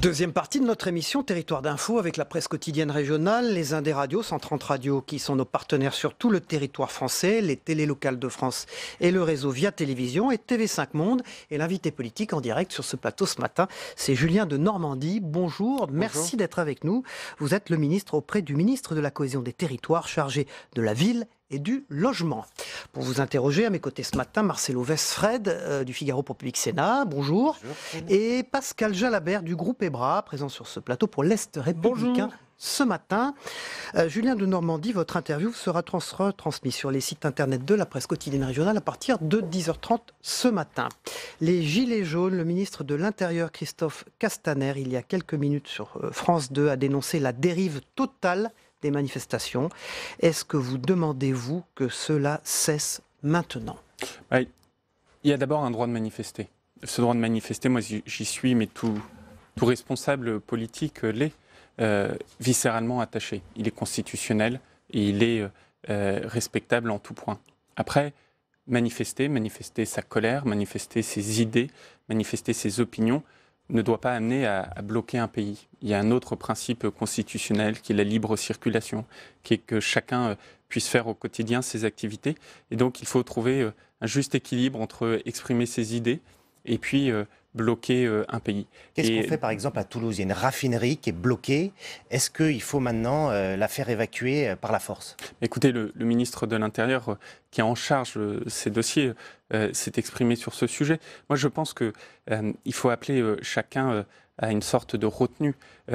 Deuxième partie de notre émission Territoire d'info avec la presse quotidienne régionale, les Indes Radios, 130 radios qui sont nos partenaires sur tout le territoire français, les télé locales de France et le réseau Via Télévision et TV5 Monde. Et l'invité politique en direct sur ce plateau ce matin, c'est Julien de Normandie. Bonjour. merci d'être avec nous. Vous êtes le ministre auprès du ministre de la Cohésion des Territoires chargé de la ville et du logement. Pour vous interroger, à mes côtés ce matin, Marcelo Vesfred euh, du Figaro pour Public Sénat, bonjour. Et Pascal Jalabert du groupe EBRA, présent sur ce plateau pour l'Est républicain. Ce matin, euh, Julien de Normandie, votre interview sera transmise sur les sites internet de la presse quotidienne régionale à partir de 10h30 ce matin. Les Gilets jaunes, le ministre de l'Intérieur Christophe Castaner, il y a quelques minutes sur euh, France 2, a dénoncé la dérive totale des manifestations. Est-ce que vous demandez-vous que cela cesse maintenant Il y a d'abord un droit de manifester. Ce droit de manifester, moi j'y suis, mais tout, tout responsable politique l'est, euh, viscéralement attaché. Il est constitutionnel et il est euh, euh, respectable en tout point. Après, manifester, manifester sa colère, manifester ses idées, manifester ses opinions, ne doit pas amener à, bloquer un pays. Il y a un autre principe constitutionnel qui est la libre circulation, qui est que chacun euh, puisse faire au quotidien ses activités. Et donc il faut trouver euh, un juste équilibre entre exprimer ses idées et puis euh, bloquer euh, un pays. Qu'est-ce qu'on fait par exemple à Toulouse Il y a une raffinerie qui est bloquée. Est-ce qu'il faut maintenant euh, la faire évacuer euh, par la force Écoutez, le, ministre de l'Intérieur qui est en charge de ces dossiers s'est exprimé sur ce sujet. Moi, je pense qu'il faut appeler chacun à une sorte de retenue. Il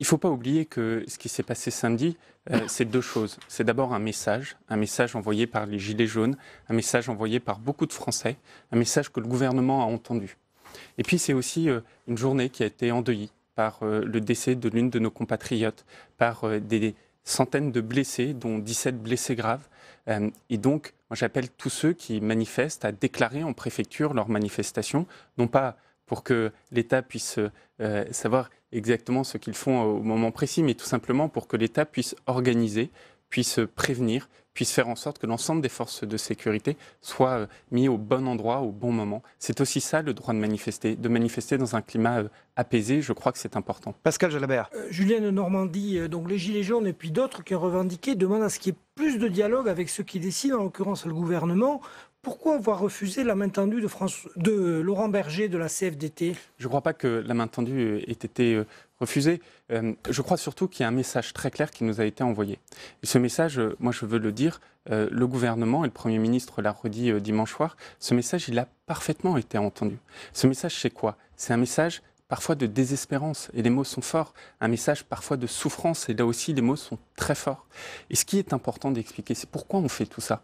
ne faut pas oublier que ce qui s'est passé samedi, c'est deux choses. C'est d'abord un message, un message envoyé par les Gilets jaunes, un message envoyé par beaucoup de Français, un message que le gouvernement a entendu. Et puis c'est aussi euh, une journée qui a été endeuillée par euh, le décès de l'une de nos compatriotes, par euh, des centaines de blessés, dont 17 blessés graves. et donc, j'appelle tous ceux qui manifestent à déclarer en préfecture leur manifestation, non pas pour que l'État puisse savoir exactement ce qu'ils font au moment précis, mais tout simplement pour que l'État puisse organiser, puisse prévenir, puisse faire en sorte que l'ensemble des forces de sécurité soient euh, mis au bon endroit, au bon moment. C'est aussi ça le droit de manifester, de manifester dans un climat euh, apaisé. Je crois que c'est important. Pascal Jalabert. Euh, Julien de Normandie, donc les Gilets jaunes et puis d'autres qui ont revendiqué demandent à ce qu'il est plus de dialogue avec ceux qui décident, en l'occurrence le gouvernement. Pourquoi avoir refusé la main tendue de, de Laurent Berger de la CFDT Je ne crois pas que la main tendue ait été euh, refusée. Euh, je crois surtout qu'il y a un message très clair qui nous a été envoyé. ce message, euh, moi je veux le dire, le gouvernement et le Premier ministre l'a redit dimanche soir, ce message, il a parfaitement été entendu. Ce message, c'est quoi C'est un message parfois de désespérance, et les mots sont forts, un message parfois de souffrance, et là aussi les mots sont très forts. Et ce qui est important d'expliquer, c'est pourquoi on fait tout ça.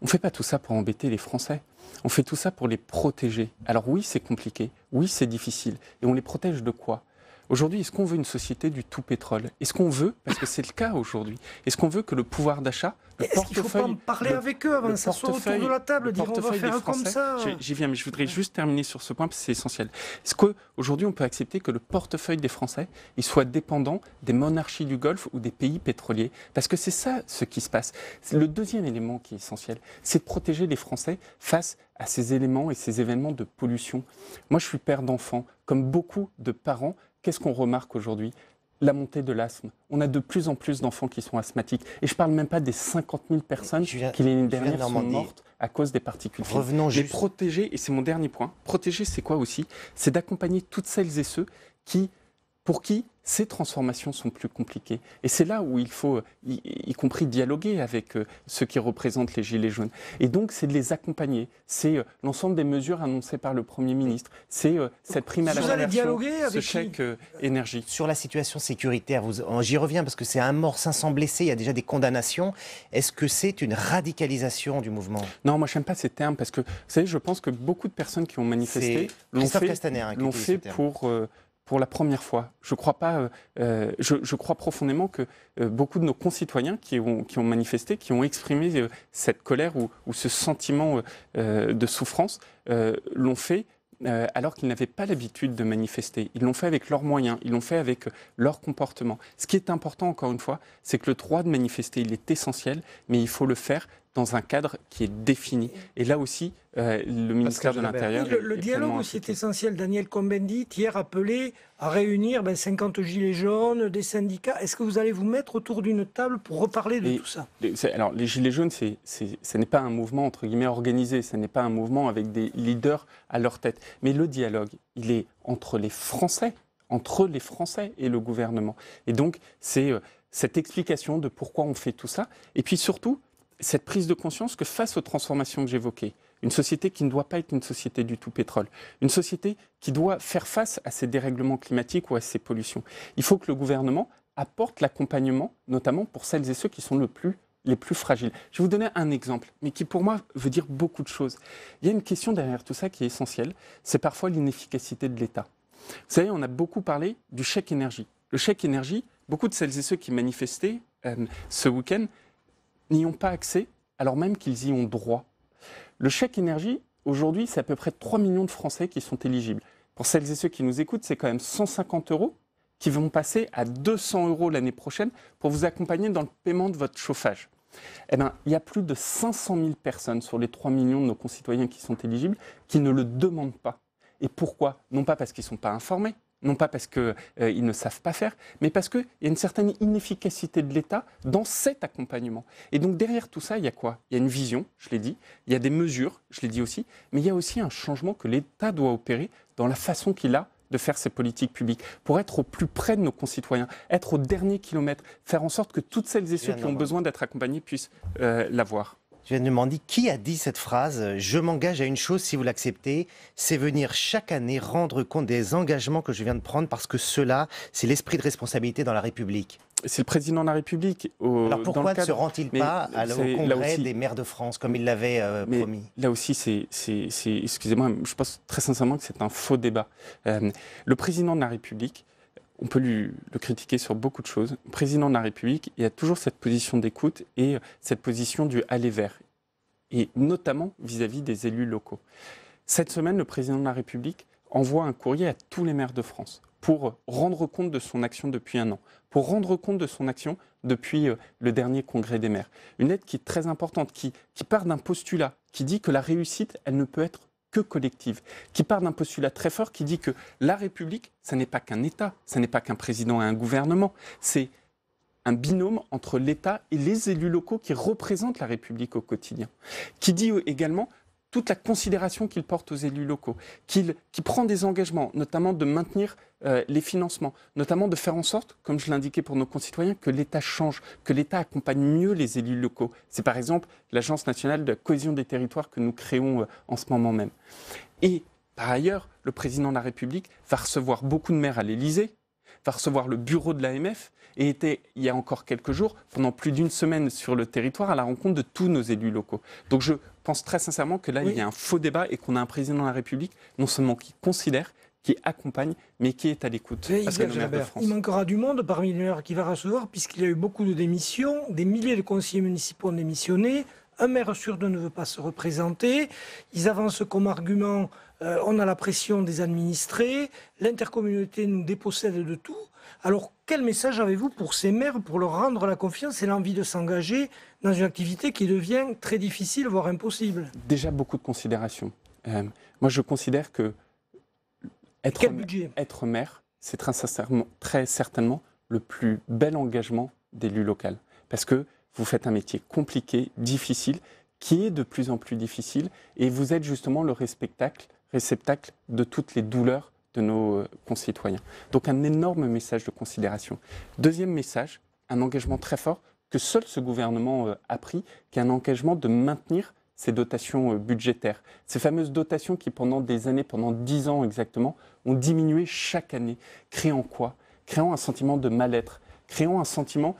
On ne fait pas tout ça pour embêter les Français. On fait tout ça pour les protéger. Alors oui, c'est compliqué, oui, c'est difficile. Et on les protège de quoi Aujourd'hui, est-ce qu'on veut une société du tout pétrole Est-ce qu'on veut, parce que c'est le cas aujourd'hui, est-ce qu'on veut que le pouvoir d'achat, le portefeuille... parler avec eux avant ça soit autour de la table, dire on va faire comme ça J'y viens, mais je voudrais juste terminer sur ce point, parce que c'est essentiel. Est-ce qu'aujourd'hui, on peut accepter que le portefeuille des Français soit dépendant des monarchies du Golfe ou des pays pétroliers Parce que c'est ça ce qui se passe. Le deuxième élément qui est essentiel, c'est de protéger les Français face à ces éléments et ces événements de pollution. Moi, je suis père d'enfants, comme beaucoup de parents qu'est-ce qu'on remarque aujourd'hui la montée de l'asthme. On a de plus en plus d'enfants qui sont asthmatiques. Et je ne parle même pas des 50 000 personnes qui, l'année dernière, sont mortes à cause des particules Revenons juste. protéger, et c'est mon dernier point, protéger, c'est quoi aussi C'est d'accompagner toutes celles et ceux qui pour qui ces transformations sont plus compliquées. Et c'est là où il faut, y, compris, dialoguer avec euh, ceux qui représentent les Gilets jaunes. Et donc, c'est de les accompagner. C'est euh, l'ensemble des mesures annoncées par le Premier ministre. C'est euh, cette prime à la ce chèque énergie. Sur la situation sécuritaire, j'y reviens parce que c'est un mort, 500 blessés, il y a déjà des condamnations. Est-ce que c'est une radicalisation du mouvement Non, moi, je n'aime pas ces termes parce que, vous savez, je pense que beaucoup de personnes qui ont manifesté l'ont fait, hein, pour pour la première fois. Je crois, pas, euh, euh, je, crois profondément que euh, beaucoup de nos concitoyens qui ont, manifesté, qui ont exprimé cette colère ou, ou ce sentiment de souffrance, l'ont fait alors qu'ils n'avaient pas l'habitude de manifester. Ils l'ont fait avec leurs moyens, ils l'ont fait avec leur comportement. Ce qui est important, encore une fois, c'est que le droit de manifester, il est essentiel, mais il faut le faire dans un cadre qui est défini. Et là aussi, euh, le ministère de l'Intérieur. le, dialogue aussi est essentiel. Daniel Combendit, hier, appelé à réunir 50 ben, gilets jaunes, des syndicats. Est-ce que vous allez vous mettre autour d'une table pour reparler de tout ça les, Alors, les gilets jaunes, ce n'est pas un mouvement, entre guillemets, organisé. Ce n'est pas un mouvement avec des leaders à leur tête. Mais le dialogue, il est entre les Français, entre les Français et le gouvernement. Et donc, c'est euh, cette explication de pourquoi on fait tout ça. Et puis surtout, cette prise de conscience que face aux transformations que j'évoquais, une société qui ne doit pas être une société du tout pétrole, une société qui doit faire face à ces dérèglements climatiques ou à ces pollutions, il faut que le gouvernement apporte l'accompagnement, notamment pour celles et ceux qui sont les plus fragiles. Je vais vous donner un exemple, mais qui pour moi veut dire beaucoup de choses. Il y a une question derrière tout ça qui est essentielle, c'est parfois l'inefficacité de l'État. Vous savez, on a beaucoup parlé du chèque énergie. Le chèque énergie, beaucoup de celles et ceux qui manifestaient euh, ce week-end n'y ont pas accès, alors même qu'ils y ont droit. Le chèque énergie, aujourd'hui, c'est à peu près 3 millions de Français qui sont éligibles. Pour celles et ceux qui nous écoutent, c'est quand même 150 euros qui vont passer à 200 euros l'année prochaine pour vous accompagner dans le paiement de votre chauffage. Eh bien, il y a plus de 500 000 personnes sur les 3 millions de nos concitoyens qui sont éligibles qui ne le demandent pas. Et pourquoi Non pas parce qu'ils ne sont pas informés, non pas parce qu'ils euh, ne savent pas faire, mais parce qu'il y a une certaine inefficacité de l'État dans cet accompagnement. Et donc derrière tout ça, il y a quoi Il y a une vision, je l'ai dit, il y a des mesures, je l'ai dit aussi, mais il y a aussi un changement que l'État doit opérer dans la façon qu'il a de faire ses politiques publiques, pour être au plus près de nos concitoyens, être au dernier kilomètre, faire en sorte que toutes celles et ceux qui ont besoin d'être accompagnés puissent euh, l'avoir. Je viens de demander qui a dit cette phrase euh, Je m'engage à une chose si vous l'acceptez, c'est venir chaque année rendre compte des engagements que je viens de prendre parce que cela, c'est l'esprit de responsabilité dans la République. C'est le président de la République. Alors pourquoi ne se rend-il pas au Congrès des maires de France comme il l'avait euh, promis Là aussi, c'est, excusez-moi, je pense très sincèrement que c'est un faux débat. Euh, le président de la République on peut lui, le critiquer sur beaucoup de choses. président de la République, il a toujours cette position d'écoute et euh, cette position du aller vers, et notamment vis-à-vis des élus locaux. Cette semaine, le président de la République envoie un courrier à tous les maires de France pour rendre compte de son action depuis un an, pour rendre compte de son action depuis euh, le dernier congrès des maires. Une aide qui est très importante, qui part d'un postulat, qui dit que la réussite, elle ne peut être que collective, qui part d'un postulat très fort qui dit que la République, ce n'est pas qu'un État, ce n'est pas qu'un président et un gouvernement, c'est un binôme entre l'État et les élus locaux qui représentent la République au quotidien. Qui dit également toute la considération qu'il porte aux élus locaux, qu'il prend des engagements, notamment de maintenir euh, les financements, notamment de faire en sorte, comme je l'indiquais pour nos concitoyens, que l'État change, que l'État accompagne mieux les élus locaux. C'est par exemple l'Agence nationale de cohésion des territoires que nous créons euh, en ce moment même. Et par ailleurs, le président de la République va recevoir beaucoup de maires à l'Élysée, va recevoir le bureau de l'AMF et était, il y a encore quelques jours, pendant plus d'une semaine sur le territoire, à la rencontre de tous nos élus locaux. Donc je pense très sincèrement que là, il y a un faux débat et qu'on a un président de la République, non seulement qui considère, qui accompagne, mais qui est à l'écoute. Il manquera du monde parmi les maires qui va recevoir, puisqu'il y a eu beaucoup de démissions, des milliers de conseillers municipaux ont démissionné, un maire sûr deux ne veut pas se représenter, ils avancent comme argument euh, on a la pression des administrés, l'intercommunauté nous dépossède de tout. Alors quel message avez-vous pour ces maires pour leur rendre la confiance et l'envie de s'engager dans une activité qui devient très difficile, voire impossible Déjà beaucoup de considérations. Euh, moi je considère que être, être maire, c'est très, très certainement le plus bel engagement d'élu local. Parce que vous faites un métier compliqué, difficile, qui est de plus en plus difficile, et vous êtes justement le respectacle réceptacle de toutes les douleurs de nos euh, concitoyens. Donc un énorme message de considération. Deuxième message, un engagement très fort que seul ce gouvernement euh, a pris, qui est un engagement de maintenir ces dotations euh, budgétaires, ces fameuses dotations qui pendant des années, pendant dix ans exactement, ont diminué chaque année, créant quoi Créant un sentiment de mal-être, créant un sentiment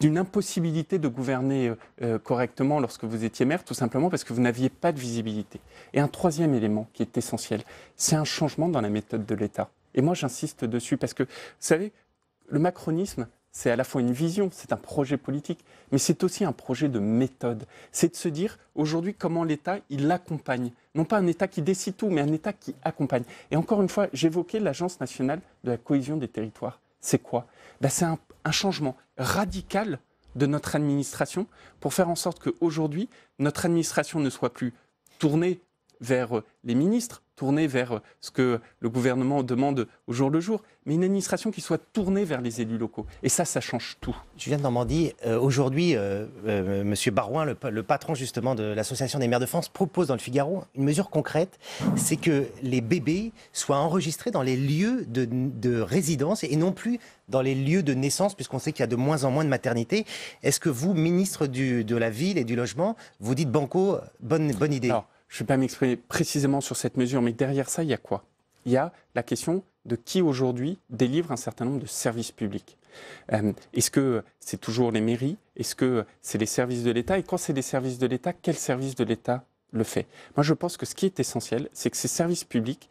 d'une impossibilité de gouverner euh, euh, correctement lorsque vous étiez maire, tout simplement parce que vous n'aviez pas de visibilité. Et un troisième élément qui est essentiel, c'est un changement dans la méthode de l'État. Et moi, j'insiste dessus parce que, vous savez, le macronisme, c'est à la fois une vision, c'est un projet politique, mais c'est aussi un projet de méthode. C'est de se dire aujourd'hui comment l'État, il l'accompagne. Non pas un État qui décide tout, mais un État qui accompagne. Et encore une fois, j'évoquais l'Agence nationale de la cohésion des territoires. C'est quoi ben, C'est un, un changement radical de notre administration pour faire en sorte qu'aujourd'hui, notre administration ne soit plus tournée vers euh, les ministres, tournée vers euh, ce que le gouvernement demande au jour le jour, mais une administration qui soit tournée vers les élus locaux. Et ça, ça change tout. Julien de Normandie, euh, aujourd'hui, M. Barouin, le, patron justement de l'Association des maires de France, propose dans le Figaro une mesure concrète, c'est que les bébés soient enregistrés dans les lieux de, résidence et non plus dans les lieux de naissance, puisqu'on sait qu'il y a de moins en moins de maternité Est-ce que vous, ministre de la Ville et du Logement, vous dites Banco, bonne, bonne idée je ne vais pas m'exprimer précisément sur cette mesure, mais derrière ça, il y a quoi Il y a la question de qui aujourd'hui délivre un certain nombre de services publics. Euh, est-ce que c'est toujours les mairies Est-ce que c'est les services de l'État Et quand c'est les services de l'État, quel service de l'État le fait Moi, je pense que ce qui est essentiel, c'est que ces services publics,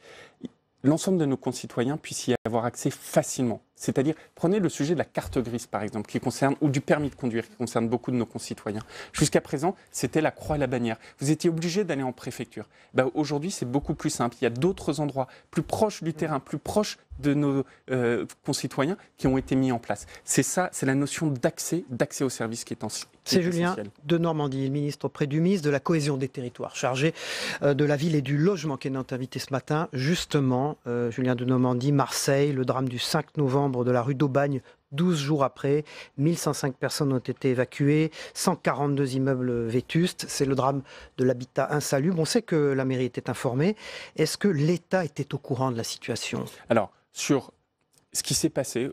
l'ensemble de nos concitoyens puissent y avoir accès facilement. C'est-à-dire, prenez le sujet de la carte grise, par exemple, qui concerne, ou du permis de conduire, qui concerne beaucoup de nos concitoyens. Jusqu'à présent, c'était la croix et la bannière. Vous étiez obligé d'aller en préfecture. Bah, aujourd'hui, c'est beaucoup plus simple. Il y a d'autres endroits plus proches du terrain, plus proches de nos euh, concitoyens qui ont été mis en place. C'est ça, c'est la notion d'accès, d'accès aux services qui est, en, C'est Julien de Normandie, ministre auprès du ministre de la Cohésion des Territoires, chargé euh, de la ville et du logement, qui est notre invité ce matin. Justement, euh, Julien de Normandie, Marseille, le drame du 5 novembre de la rue d'Aubagne 12 jours après, 1105 personnes ont été évacuées, 142 immeubles vétustes. C'est le drame de l'habitat insalubre. On sait que la mairie était informée. Est-ce que l'État était au courant de la situation Alors, sur ce qui s'est passé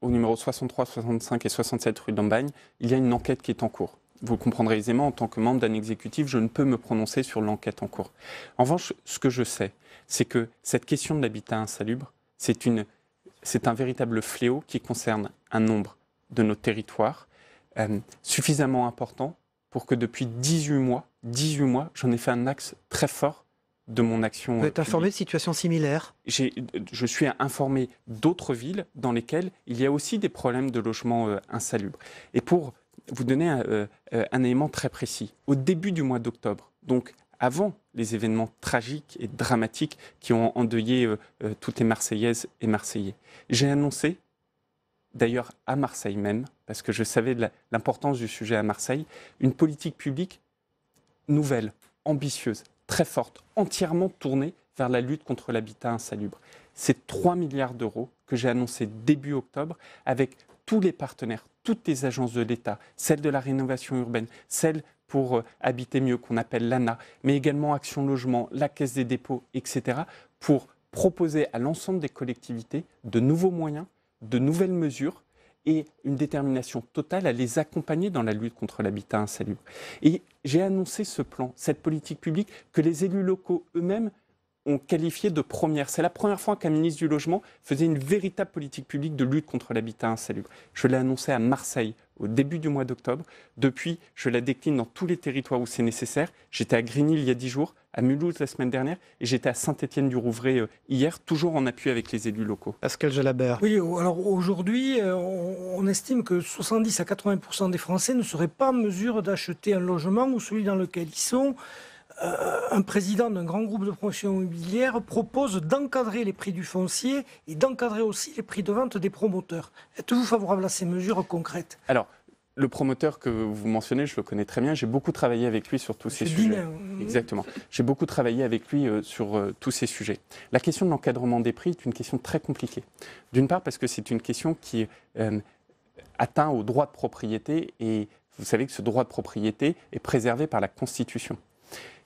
au numéro 63, 65 et 67 rue d'Aubagne, il y a une enquête qui est en cours. Vous le comprendrez aisément, en tant que membre d'un exécutif, je ne peux me prononcer sur l'enquête en cours. En revanche, ce que je sais, c'est que cette question de l'habitat insalubre, c'est une c'est un véritable fléau qui concerne un nombre de nos territoires euh, suffisamment important pour que depuis 18 mois, 18 mois, j'en ai fait un axe très fort de mon action. Vous êtes euh, informé de situations similaires euh, Je suis informé d'autres villes dans lesquelles il y a aussi des problèmes de logement insalubre. Et pour vous donner un, un élément très précis, au début du mois d'octobre, donc avant les événements tragiques et dramatiques qui ont endeuillé euh, euh, toutes les Marseillaises et Marseillais. J'ai annoncé, d'ailleurs à Marseille même, parce que je savais l'importance du sujet à Marseille, une politique publique nouvelle, ambitieuse, très forte, entièrement tournée vers la lutte contre l'habitat insalubre. C'est 3 milliards d'euros que j'ai annoncé début octobre avec tous les partenaires, toutes les agences de l'État, celles de la rénovation urbaine, celles pour euh, habiter mieux, qu'on appelle l'ANA, mais également Action Logement, la Caisse des dépôts, etc., pour proposer à l'ensemble des collectivités de nouveaux moyens, de nouvelles mesures et une détermination totale à les accompagner dans la lutte contre l'habitat insalubre. Et j'ai annoncé ce plan, cette politique publique que les élus locaux eux-mêmes ont qualifié de première. C'est la première fois qu'un ministre du Logement faisait une véritable politique publique de lutte contre l'habitat insalubre. Je l'ai annoncé à Marseille, au début du mois d'octobre. Depuis, je la décline dans tous les territoires où c'est nécessaire. J'étais à Grigny il y a dix jours, à Mulhouse la semaine dernière et j'étais à Saint-Étienne-du-Rouvray euh, hier, toujours en appui avec les élus locaux. Pascal Jalabert. Oui, alors aujourd'hui, euh, on estime que 70 à 80 des Français ne seraient pas en mesure d'acheter un logement ou celui dans lequel ils sont. Euh, un président d'un grand groupe de promotion immobilière propose d'encadrer les prix du foncier et d'encadrer aussi les prix de vente des promoteurs. Êtes-vous favorable à ces mesures concrètes Alors, le promoteur que vous mentionnez, je le connais très bien. J'ai beaucoup travaillé avec lui sur tous ces sujets. Hein. Exactement. J'ai beaucoup travaillé avec lui euh, sur euh, tous ces sujets. La question de l'encadrement des prix est une question très compliquée. D'une part parce que c'est une question qui atteint au droit de propriété et vous savez que ce droit de propriété est préservé par la Constitution.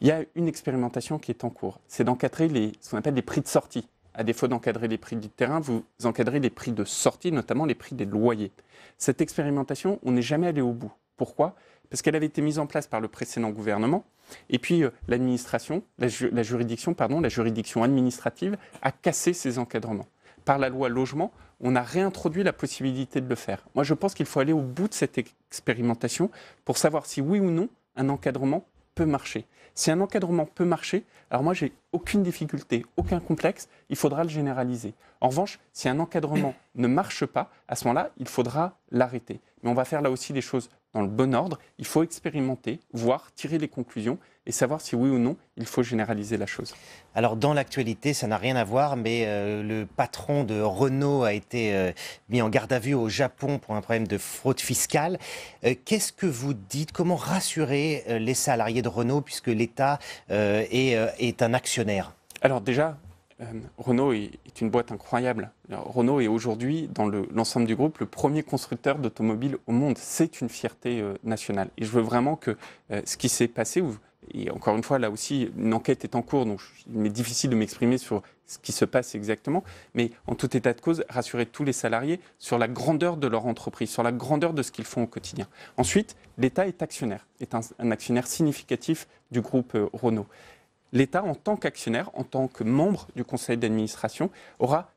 Il y a une expérimentation qui est en cours. C'est d'encadrer ce qu'on appelle les prix de sortie. À défaut d'encadrer les prix du terrain, vous encadrez les prix de sortie, notamment les prix des loyers. Cette expérimentation, on n'est jamais allé au bout. Pourquoi Parce qu'elle avait été mise en place par le précédent gouvernement. Et puis euh, l'administration, la, juridiction, pardon, la juridiction administrative a cassé ces encadrements. Par la loi logement, on a réintroduit la possibilité de le faire. Moi, je pense qu'il faut aller au bout de cette expérimentation pour savoir si oui ou non un encadrement marcher Si un encadrement peut marcher, alors moi, j'ai aucune difficulté, aucun complexe, il faudra le généraliser. En revanche, si un encadrement ne marche pas, à ce moment-là, il faudra l'arrêter. Mais on va faire là aussi des choses dans le bon ordre. Il faut expérimenter, voir, tirer les conclusions et savoir si oui ou non il faut généraliser la chose. Alors dans l'actualité, ça n'a rien à voir, mais euh, le patron de Renault a été euh, mis en garde à vue au Japon pour un problème de fraude fiscale. Euh, qu'est-ce que vous dites Comment rassurer les salariés de Renault puisque l'État est, est un actionnaire Alors déjà, euh, Renault est, une boîte incroyable. Renault est aujourd'hui, dans l'ensemble du groupe, le premier constructeur d'automobiles au monde. C'est une fierté euh, nationale. Et je veux vraiment que euh, ce qui s'est passé, et encore une fois, là aussi, une enquête est en cours, donc il m'est difficile de m'exprimer sur ce qui se passe exactement, mais en tout état de cause, rassurer tous les salariés sur la grandeur de leur entreprise, sur la grandeur de ce qu'ils font au quotidien. Ensuite, l'État est actionnaire, est un, actionnaire significatif du groupe Renault l'État, en tant qu'actionnaire, en tant que membre du conseil d'administration, aura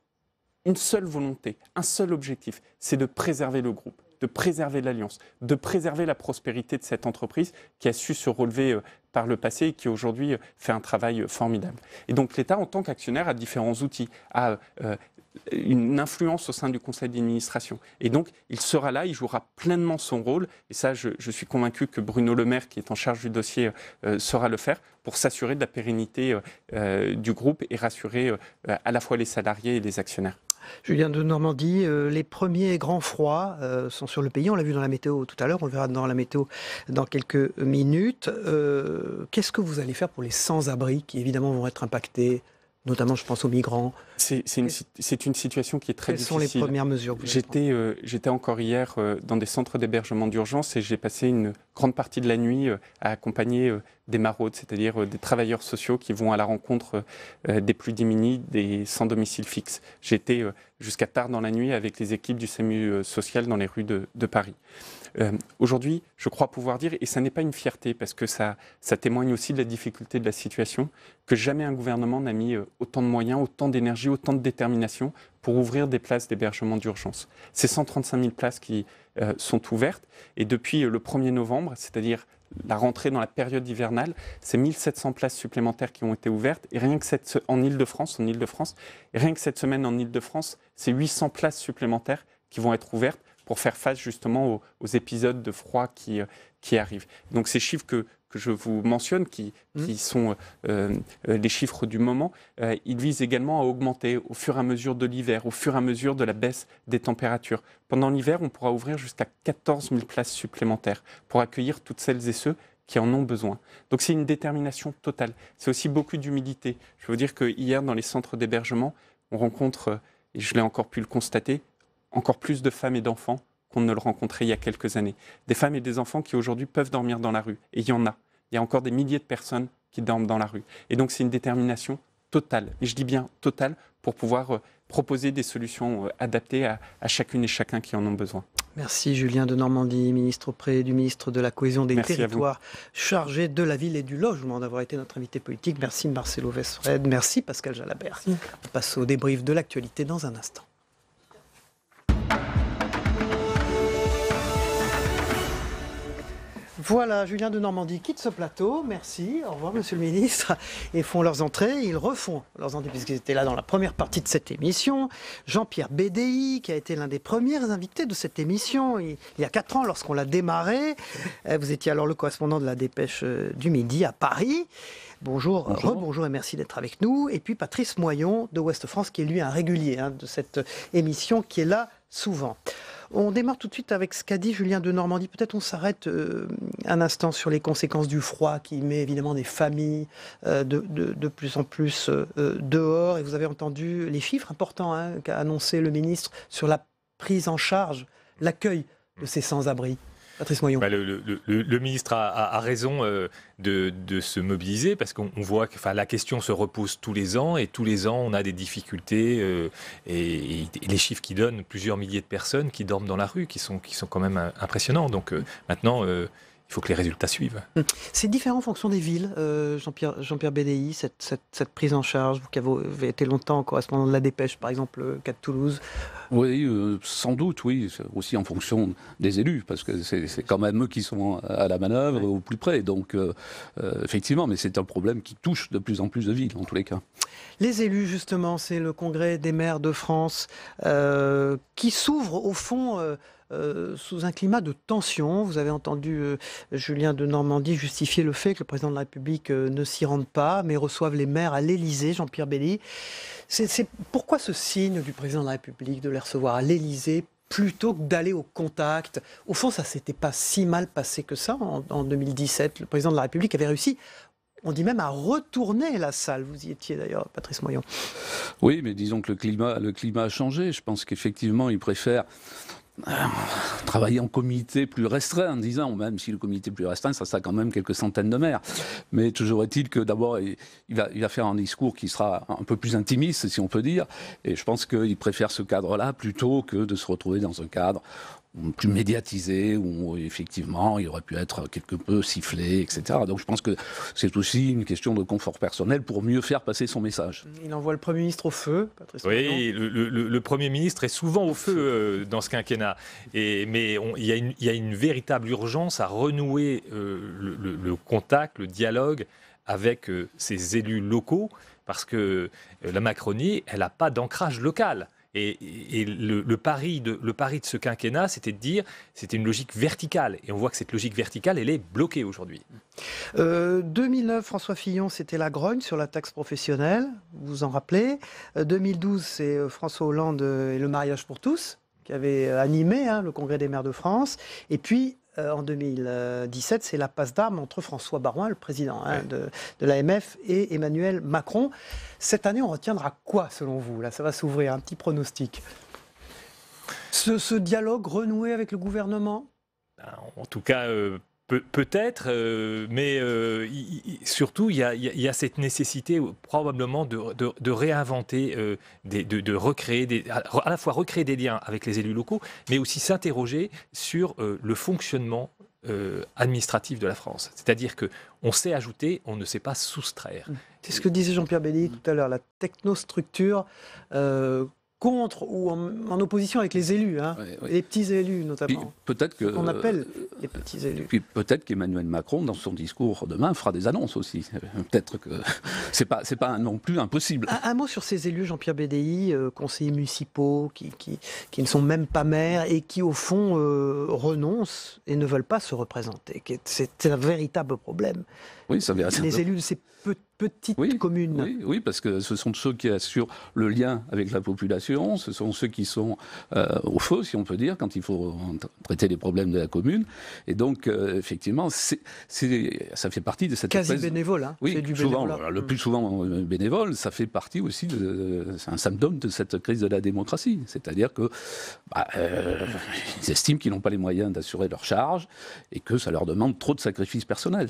une seule volonté, un seul objectif, c'est de préserver le groupe, de préserver l'alliance, de préserver la prospérité de cette entreprise qui a su se relever euh, par le passé et qui aujourd'hui euh, fait un travail euh, formidable. Et donc l'État, en tant qu'actionnaire, a différents outils, à une influence au sein du conseil d'administration. Et donc, il sera là, il jouera pleinement son rôle. Et ça, je, suis convaincu que Bruno Le Maire, qui est en charge du dossier, euh, saura le faire pour s'assurer de la pérennité euh, euh, du groupe et rassurer à la fois les salariés et les actionnaires. Julien de Normandie, les premiers grands froids sont sur le pays. On l'a vu dans la météo tout à l'heure, on le verra dans la météo dans quelques minutes. Qu'est-ce que vous allez faire pour les sans-abri qui évidemment vont être impactés notamment je pense aux migrants. C'est une, situation qui est très difficile. Quelles sont les premières mesures euh, J'étais encore hier euh, dans des centres d'hébergement d'urgence et j'ai passé une grande partie de la nuit euh, à accompagner des maraudes, c'est-à-dire des travailleurs sociaux qui vont à la rencontre des plus démunis, des sans domicile fixe. J'étais jusqu'à tard dans la nuit avec les équipes du SAMU euh, social dans les rues de, Paris. Euh, aujourd'hui, je crois pouvoir dire, et ça n'est pas une fierté parce que ça, témoigne aussi de la difficulté de la situation, que jamais un gouvernement n'a mis euh, autant de moyens, autant d'énergie, autant de détermination pour ouvrir des places d'hébergement d'urgence. C'est 135 000 places qui sont ouvertes et depuis le 1er novembre, c'est-à-dire la rentrée dans la période hivernale, c'est 1700 places supplémentaires qui ont été ouvertes. Et rien que cette, en de france en de france rien que cette semaine en Ile-de-France, c'est 800 places supplémentaires qui vont être ouvertes pour faire face justement aux, épisodes de froid qui, euh, qui arrivent. Donc ces chiffres que, que je vous mentionne, qui, mmh. sont euh, euh, les chiffres du moment, euh, ils visent également à augmenter au fur et à mesure de l'hiver, au fur et à mesure de la baisse des températures. Pendant l'hiver, on pourra ouvrir jusqu'à 14 000 places supplémentaires pour accueillir toutes celles et ceux qui en ont besoin. Donc c'est une détermination totale. C'est aussi beaucoup d'humidité. Je veux dire qu'hier, dans les centres d'hébergement, on rencontre, et je l'ai encore pu le constater, encore plus de femmes et d'enfants qu'on ne le rencontrait il y a quelques années. Des femmes et des enfants qui aujourd'hui peuvent dormir dans la rue. Et il y en a. Il y a encore des milliers de personnes qui dorment dans la rue. Et donc c'est une détermination totale, et je dis bien totale, pour pouvoir euh, proposer des solutions euh, adaptées à, chacune et chacun qui en ont besoin. Merci Julien de Normandie, ministre auprès du ministre de la Cohésion des Territoires, chargé de la ville et du logement, d'avoir été notre invité politique. Merci Marcelo Vesfred, merci Pascal Jalabert. On passe au débrief de l'actualité dans un instant. Voilà, Julien de Normandie quitte ce plateau. Merci. Au revoir, monsieur le ministre. Et font leurs entrées. Ils refont leurs entrées, puisqu'ils étaient là dans la première partie de cette émission. Jean-Pierre Bédéi, qui a été l'un des premiers invités de cette émission il, y a quatre ans, lorsqu'on l'a démarré. Euh, vous étiez alors le correspondant de la dépêche euh, du midi à Paris. Bonjour, euh, bonjour. et merci d'être avec nous. Et puis Patrice Moyon de Ouest France, qui est lui un régulier hein, de cette émission, qui est là souvent. On démarre tout de suite avec ce qu'a dit Julien de Normandie. Peut-être on s'arrête euh, un instant sur les conséquences du froid qui met évidemment des familles euh, de, plus en plus euh, dehors. Et vous avez entendu les chiffres importants hein, qu'a annoncé le ministre sur la prise en charge, l'accueil de ces sans-abri. Bah, le, ministre a, raison euh, de, se mobiliser parce qu'on voit que enfin, la question se repose tous les ans et tous les ans on a des difficultés euh, et, les chiffres qui donnent plusieurs milliers de personnes qui dorment dans la rue qui sont, qui sont quand même euh, impressionnants. Donc maintenant il faut que les résultats suivent. Hmm. C'est différent en fonction des villes, euh, Jean-Pierre Jean Bédéi, cette, cette, prise en charge, vous qui avez été longtemps correspondant de la dépêche, par exemple, euh, cas Toulouse. Oui, euh, sans doute, oui, aussi en fonction des élus, parce que c'est quand même eux qui sont à la manœuvre, au plus près. Donc, effectivement, mais c'est un problème qui touche de plus en plus de villes, en tous les cas. Les élus, justement, c'est le congrès des maires de France qui s'ouvre, au fond euh, sous un climat de tension. Vous avez entendu euh, Julien de Normandie justifier le fait que le président de la République euh, ne s'y rende pas, mais reçoive les maires à l'Élysée, Jean-Pierre Belli. C'est pourquoi ce signe du président de la République de les recevoir à l'Élysée plutôt que d'aller au contact. Au fond, ça s'était pas si mal passé que ça en, 2017. Le président de la République avait réussi on dit même à retourner la salle. Vous y étiez d'ailleurs, Patrice Moyon. Oui, mais disons que le climat, a changé. Je pense qu'effectivement, il préfère... Euh, travailler en comité plus restreint, en disant, même si le comité plus restreint, ça sera quand même quelques centaines de maires. Mais toujours est-il que d'abord, il, va, il va faire un discours qui sera un peu plus intimiste, si on peut dire, et je pense qu'il préfère ce cadre-là plutôt que de se retrouver dans un cadre plus médiatisé, où effectivement il aurait pu être quelque peu sifflé, etc. Donc je pense que c'est aussi une question de confort personnel pour mieux faire passer son message. Il envoie le Premier ministre au feu, Patrice Oui, le, le, Premier ministre est souvent au feu euh, dans ce quinquennat. Et, mais il y, a une véritable urgence à renouer euh, le, contact, le dialogue avec ses euh, élus locaux, parce que la Macronie, elle n'a pas d'ancrage local. Et, le, pari de, le pari de ce quinquennat, c'était de dire, c'était une logique verticale. Et on voit que cette logique verticale, elle est bloquée aujourd'hui. 2009, euh, François Fillon, c'était la grogne sur la taxe professionnelle, vous vous en rappelez. 2012, euh, c'est euh, François Hollande et le mariage pour tous qui avait animé hein, le Congrès des maires de France. Et puis, euh, en 2017, c'est la passe d'armes entre François Baroin, le président hein, de, l'AMF, et Emmanuel Macron. Cette année, on retiendra quoi, selon vous Là, ça va s'ouvrir, un petit pronostic. Ce, dialogue renoué avec le gouvernement ben, en tout cas, euh, peut-être, mais surtout, il y, a, cette nécessité euh, probablement de, réinventer, euh, des, de, recréer, des, à la fois recréer des liens avec les élus locaux, mais aussi s'interroger sur euh, le fonctionnement administratif de la France. C'est-à-dire que on sait ajouter, on ne sait pas soustraire. C'est ce que disait Jean-Pierre Belli mm. tout à l'heure, la technostructure contre ou en, opposition avec les élus, hein. les petits élus notamment. Peut-être que appelle euh, les petits élus. Et Puis peut-être qu'Emmanuel Macron, dans son discours demain, fera des annonces aussi. Peut-être que c'est pas pas non plus impossible. Un, mot sur ces élus, Jean-Pierre Bédéi, euh, conseillers municipaux qui, ne sont même pas maires et qui au fond euh, renoncent et ne veulent pas se représenter. C'est un véritable problème. Oui, ça Les élus de ces petits petites oui, Oui, parce que ce sont ceux qui assurent le lien avec la population, ce sont ceux qui sont euh, au feu, si on peut dire, quand il faut traiter les problèmes de la commune. Et donc, euh, effectivement, ça fait partie de cette quasi espèce... bénévole. Hein, oui, du souvent, le plus mm. souvent euh, bénévole, ça fait partie aussi, de, un symptôme de cette crise de la démocratie. C'est-à-dire que bah, ils estiment qu'ils n'ont pas les moyens d'assurer leur charges et que ça leur demande trop de sacrifices personnels.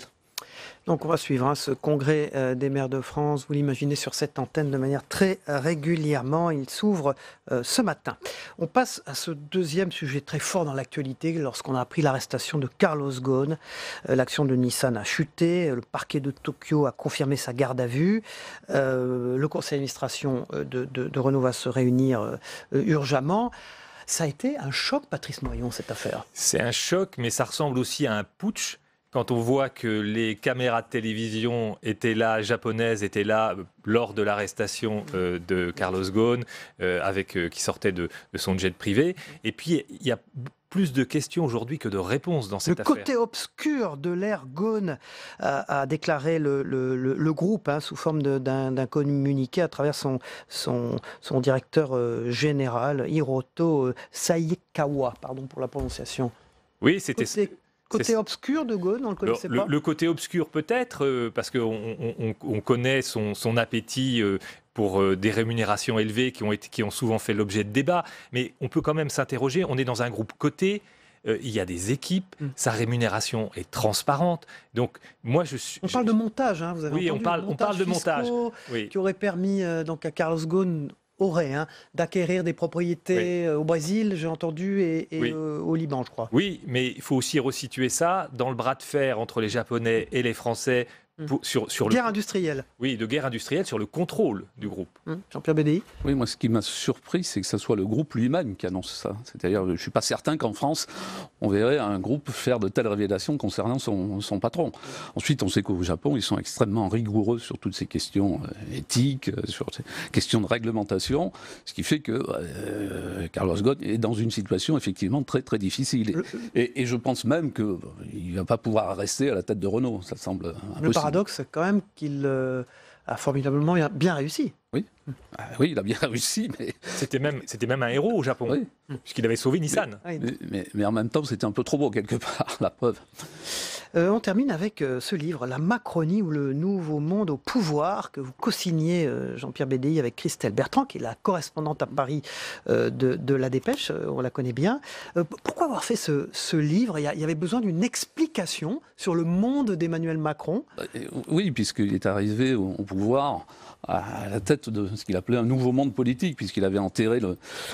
Donc on va suivre hein, ce congrès euh, des maires de France, vous l'imaginez sur cette antenne de manière très euh, régulièrement. Il s'ouvre euh, ce matin. On passe à ce deuxième sujet très fort dans l'actualité lorsqu'on a appris l'arrestation de Carlos Ghosn. L'action de Nissan a chuté, le parquet de Tokyo a confirmé sa garde à vue. le conseil d'administration de, Renault va se réunir urgemment. Ça a été un choc, Patrice Moyon, cette affaire. C'est un choc, mais ça ressemble aussi à un putsch quand on voit que les caméras de télévision étaient là, japonaises étaient là euh, lors de l'arrestation euh, de Carlos Ghosn, euh, avec, qui sortait de, son jet privé. Et puis, il y a plus de questions aujourd'hui que de réponses dans cette affaire. Le côté obscur de l'ère Ghosn a, déclaré le, groupe hein, sous forme d'un communiqué à travers son, son, son directeur général, Hiroto Saikawa, pardon pour la prononciation. Oui, c'était Côté obscur de Gaulle, on le connaissait pas. Le, côté obscur peut-être, euh, parce qu'on on, connaît son, appétit euh, pour euh, des rémunérations élevées qui ont, qui ont souvent fait l'objet de débats, mais on peut quand même s'interroger, on est dans un groupe coté, il y a des équipes, mm. sa rémunération est transparente. Donc, moi, je suis. On parle de montage, vous avez oui, entendu, on parle, on parle de montage. Qui aurait permis donc à Carlos Ghosn, aurait, hein, d'acquérir des propriétés euh, au Brésil, j'ai entendu, et, euh, au Liban, je crois. Oui, mais il faut aussi resituer ça dans le bras de fer entre les Japonais et les Français Mmh. guerre industrielle. Oui, de guerre industrielle sur le contrôle du groupe. Mmh. Jean-Pierre Bédéi Oui, moi ce qui m'a surpris, c'est que ce soit le groupe lui-même qui annonce ça. C'est-à-dire, je ne suis pas certain qu'en France, on verrait un groupe faire de telles révélations concernant son, patron. Ensuite, on sait qu'au Japon, ils sont extrêmement rigoureux sur toutes ces questions euh, éthiques, euh, sur ces questions de réglementation, ce qui fait que euh, Carlos Ghosn est dans une situation effectivement très très difficile. Et, je pense même qu'il ne va pas pouvoir rester à la tête de Renault, ça semble impossible quand même qu'il euh, a formidablement bien réussi. Oui. Ah oui, il a bien réussi. Mais... C'était même, c'était même un héros au Japon, puisqu'il avait sauvé Nissan. Mais, mais en même temps, c'était un peu trop beau quelque part, la preuve. Euh, on termine avec euh, ce livre, La Macronie ou le nouveau monde au pouvoir, que vous co-signez, euh, Jean-Pierre Bédéi, avec Christelle Bertrand, qui est la correspondante à Paris de, La Dépêche, on la connaît bien. pourquoi avoir fait ce, livre il y, avait besoin d'une explication sur le monde d'Emmanuel Macron. Oui, puisqu'il est arrivé au pouvoir à la tête de ce qu'il appelait un nouveau monde politique, puisqu'il avait enterré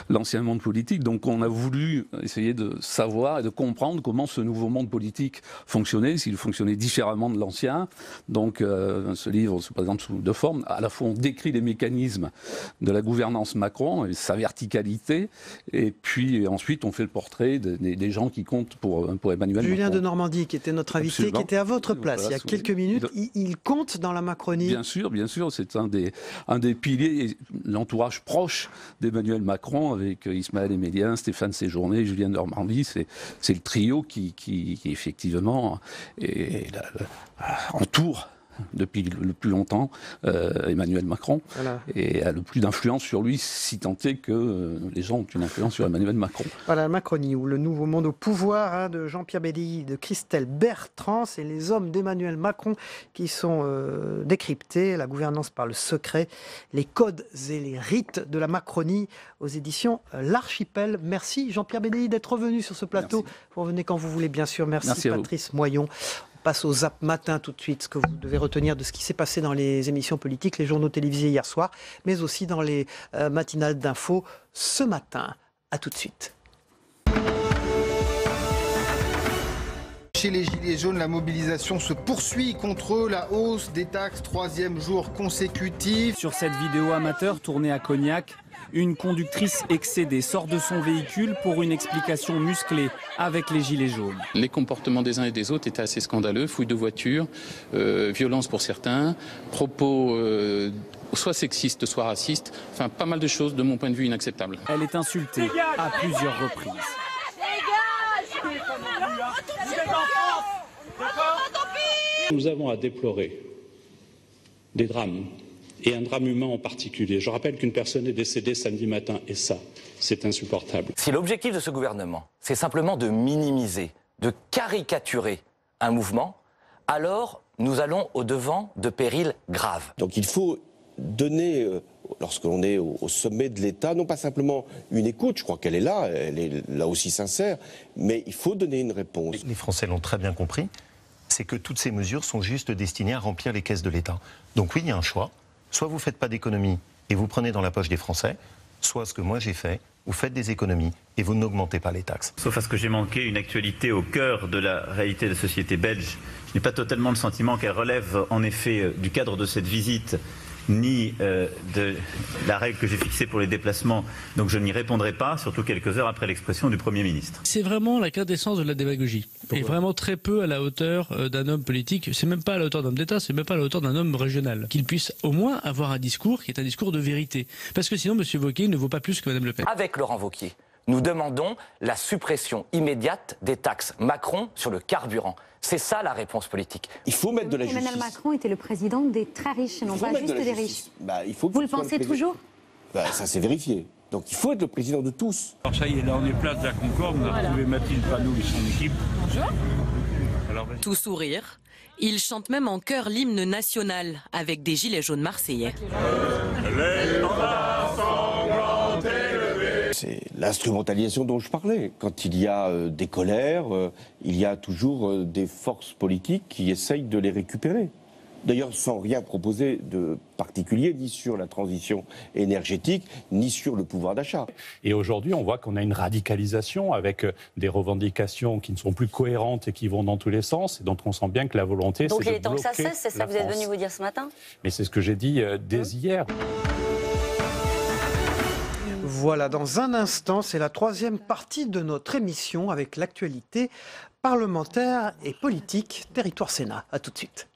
l'ancien monde politique. Donc on a voulu essayer de savoir et de comprendre comment ce nouveau monde politique fonctionnait s'il fonctionnait différemment de l'ancien. Donc euh, ce livre se présente sous deux formes. À la fois on décrit les mécanismes de la gouvernance Macron et sa verticalité, et puis ensuite on fait le portrait des, gens qui comptent pour, pour Emmanuel Julien de Normandie, qui était notre invité, qui était à votre place il y a quelques minutes, il, compte dans la Macronie. Bien sûr, bien sûr, c'est un des, un des piliers, l'entourage proche d'Emmanuel Macron avec euh, Ismaël Emélien, Stéphane Séjourné, Julien de Normandie, c'est le trio qui, qui effectivement et, entoure depuis le plus longtemps, euh, Emmanuel Macron, et a le plus d'influence sur lui, si tant est que euh, les gens ont une influence sur Emmanuel Macron. Voilà, la Macronie, ou le nouveau monde au pouvoir hein, de Jean-Pierre Bédi, de Christelle Bertrand, c'est les hommes d'Emmanuel Macron qui sont euh, décryptés, la gouvernance par le secret, les codes et les rites de la Macronie aux éditions L'Archipel. Merci Jean-Pierre Belli d'être revenu sur ce plateau. Vous revenez quand vous voulez, bien sûr. Merci Patrice Moyon passe au Zap Matin tout de suite, ce que vous devez retenir de ce qui s'est passé dans les émissions politiques, les journaux télévisés hier soir, mais aussi dans les euh, matinades d'infos ce matin. À tout de suite. Chez les Gilets jaunes, la mobilisation se poursuit contre la hausse des taxes, troisième jour consécutif. Sur cette vidéo amateur tournée à Cognac, une conductrice excédée sort de son véhicule pour une explication musclée avec les gilets jaunes. Les comportements des uns et des autres étaient assez scandaleux. Fouilles de voiture, euh, violence pour certains, propos... Euh, soit sexistes, soit racistes, enfin pas mal de choses de mon point de vue inacceptables. Elle est insultée à plusieurs reprises. Nous avons à déplorer des drames et un drame humain en particulier. Je rappelle qu'une personne est décédée samedi matin et ça, c'est insupportable. Si l'objectif de ce gouvernement, c'est simplement de minimiser, de caricaturer un mouvement, alors nous allons au-devant de périls graves. Donc il faut donner, euh, lorsque l'on est au sommet de l'État, non pas simplement une écoute, je crois qu'elle est là, elle est là aussi sincère, mais il faut donner une réponse. Les Français l'ont très bien compris, c'est que toutes ces mesures sont juste destinées à remplir les caisses de l'État. Donc oui, il y a un choix soit vous ne faites pas d'économies et vous prenez dans la poche des Français, soit ce que moi j'ai fait, vous faites des économies et vous n'augmentez pas les taxes. Sauf à ce que j'ai manqué une actualité au cœur de la réalité de la société belge. Je n'ai pas totalement le sentiment qu'elle relève en effet euh, du cadre de cette visite ni euh, de la règle que j'ai fixée pour les déplacements. Donc je n'y répondrai pas, surtout quelques heures après l'expression du Premier ministre. C'est vraiment la quintessence de la démagogie. et vraiment très peu à la hauteur euh, d'un homme politique. C'est même pas à la hauteur d'un homme d'État, c'est même pas à la hauteur d'un homme régional. Qu'il puisse au moins avoir un discours qui est un discours de vérité. Parce que sinon, M. Vauquier ne vaut pas plus que Mme Le Pen. Avec Laurent Vauquier. Nous demandons la suppression immédiate des taxes Macron sur le carburant. C'est ça la réponse politique. Il faut mettre de la justice. Emmanuel Macron était le président des très riches, non pas juste des riches. il faut bah, Vous le pensez toujours bah, Ça s'est vérifié. Donc il faut être le président de tous. Alors ça y est, là on est place de la Concorde, on Mathilde Panou et son équipe. Bonjour. Tout sourire. Il chante même en chœur l'hymne national avec des gilets jaunes marseillais. C'est l'instrumentalisation dont je parlais. Quand il y a euh, des colères, euh, il y a toujours euh, des forces politiques qui essayent de les récupérer. D'ailleurs, sans rien proposer de particulier, ni sur la transition énergétique, ni sur le pouvoir d'achat. Et aujourd'hui, on voit qu'on a une radicalisation avec des revendications qui ne sont plus cohérentes et qui vont dans tous les sens. Et dont on sent bien que la volonté, c'est de bloquer Donc, il est temps que ça cesse, c'est ça que vous êtes venu vous dire ce matin Mais c'est ce que j'ai dit dès hein hier. Voilà, dans un instant, c'est la troisième partie de notre émission avec l'actualité parlementaire et politique Territoire Sénat. A tout de suite.